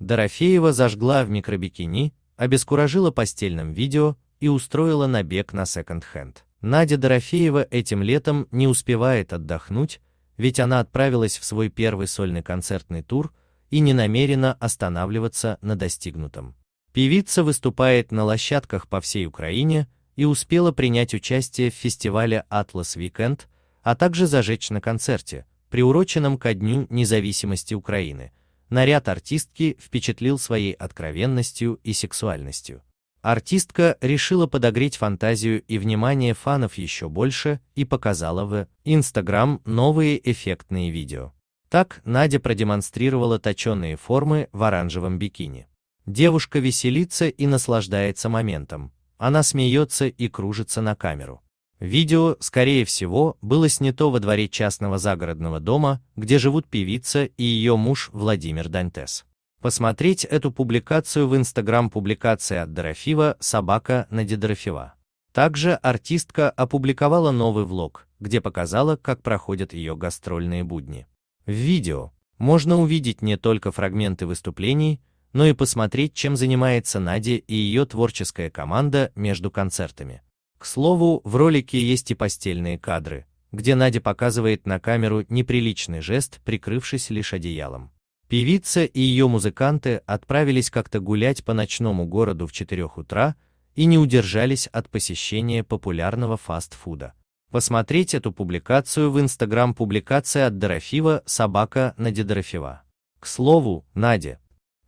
Дорофеева зажгла в микробикини, обескуражила постельным видео и устроила набег на секонд-хенд. Надя Дорофеева этим летом не успевает отдохнуть, ведь она отправилась в свой первый сольный концертный тур и не намерена останавливаться на достигнутом. Певица выступает на площадках по всей Украине и успела принять участие в фестивале Atlas Weekend, а также зажечь на концерте, приуроченном ко Дню независимости Украины – наряд артистки впечатлил своей откровенностью и сексуальностью. Артистка решила подогреть фантазию и внимание фанов еще больше и показала в Instagram новые эффектные видео. Так Надя продемонстрировала точеные формы в оранжевом бикини. Девушка веселится и наслаждается моментом. Она смеется и кружится на камеру. Видео, скорее всего, было снято во дворе частного загородного дома, где живут певица и ее муж Владимир Дантес. Посмотреть эту публикацию в инстаграм публикации от Дорофива «Собака на Дедорофева». Также артистка опубликовала новый влог, где показала, как проходят ее гастрольные будни. В видео можно увидеть не только фрагменты выступлений, но и посмотреть, чем занимается Надя и ее творческая команда между концертами. К слову, в ролике есть и постельные кадры, где Надя показывает на камеру неприличный жест, прикрывшись лишь одеялом. Певица и ее музыканты отправились как-то гулять по ночному городу в 4 утра и не удержались от посещения популярного фастфуда. Посмотреть эту публикацию в Инстаграм публикация от Дорофива «Собака Надя Дорофева». К слову, Надя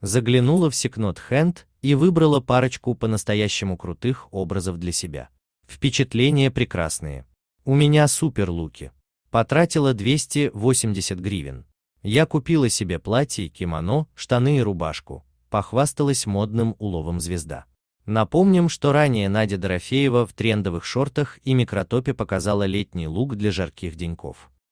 заглянула в секнот хенд и выбрала парочку по-настоящему крутых образов для себя. Впечатления прекрасные. У меня супер луки. Потратила 280 гривен. Я купила себе платье, кимоно, штаны и рубашку. Похвасталась модным уловом звезда. Напомним, что ранее Надя Дорофеева в трендовых шортах и микротопе показала летний лук для жарких деньков.